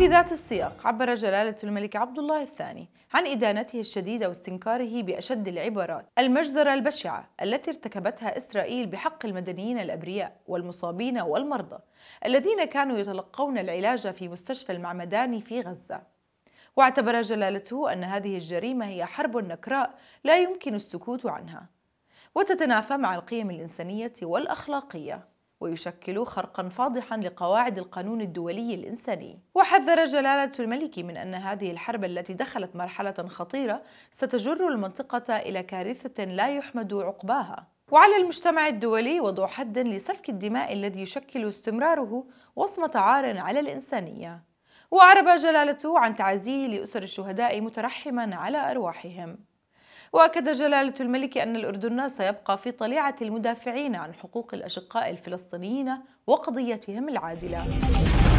وفي ذات السياق عبر جلالة الملك عبد الله الثاني عن إدانته الشديدة واستنكاره بأشد العبارات المجزرة البشعة التي ارتكبتها إسرائيل بحق المدنيين الأبرياء والمصابين والمرضى الذين كانوا يتلقون العلاج في مستشفى المعمداني في غزة واعتبر جلالته أن هذه الجريمة هي حرب نكراء لا يمكن السكوت عنها وتتنافى مع القيم الإنسانية والأخلاقية ويشكل خرقا فاضحا لقواعد القانون الدولي الإنساني وحذر جلالة الملك من أن هذه الحرب التي دخلت مرحلة خطيرة ستجر المنطقة إلى كارثة لا يحمد عقباها وعلى المجتمع الدولي وضع حد لسفك الدماء الذي يشكل استمراره وصمة عار على الإنسانية وأعرب جلالته عن تعزيه لأسر الشهداء مترحما على أرواحهم واكد جلاله الملك ان الاردن سيبقى في طليعه المدافعين عن حقوق الاشقاء الفلسطينيين وقضيتهم العادله